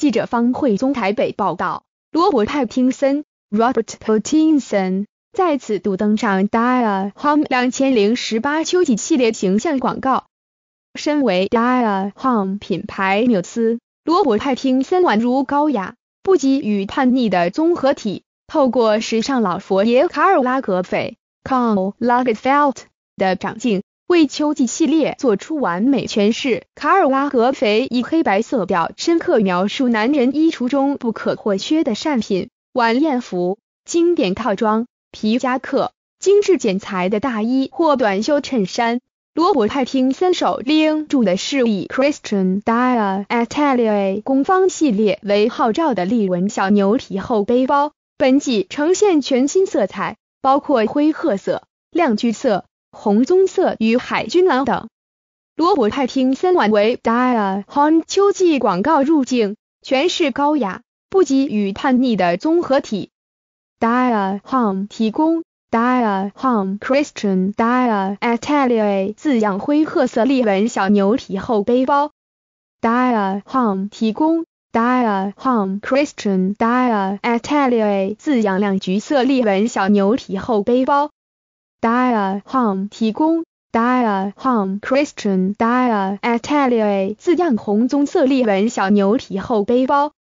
记者方慧宗台北报道，罗伯派汀森 （Robert Pattinson） 再次度登上 Dior Homme 两千零十八秋季系列形象广告。身为 Dior Homme 品牌缪斯，罗伯派汀森宛如高雅、不羁与叛逆的综合体，透过时尚老佛爷卡尔拉格斐 （Karl Lagerfeld） 的长镜。为秋季系列做出完美诠释，卡尔拉格肥以黑白色调深刻描述男人衣橱中不可或缺的善品：晚宴服、经典套装、皮夹克、精致剪裁的大衣或短袖衬衫。罗伯泰汀三手拎住的是以 Christian Dior Italia 工坊系列为号召的利文小牛皮厚背包，本季呈现全新色彩，包括灰褐色、亮橘色。红棕色与海军蓝等。罗伯派汀森为 Dior Hom 秋季广告入境，诠释高雅、不羁与叛逆的综合体。Dior Hom 提供 Dior Hom Christian Dior Italia 字样灰褐色裂纹小牛皮厚背包。Dior Hom 提供 Dior Hom Christian Dior Italia 字样亮橘色裂纹小牛皮厚背包。Dior Hom 提供 Dior Hom Christian Dior Italia 字样红棕色裂纹小牛皮后背包。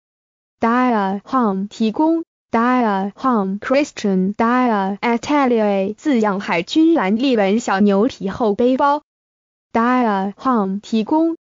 Dior Hom 提供 Dior Hom Christian Dior Italia 字样海军蓝裂纹小牛皮后背包。Dior Hom 提供。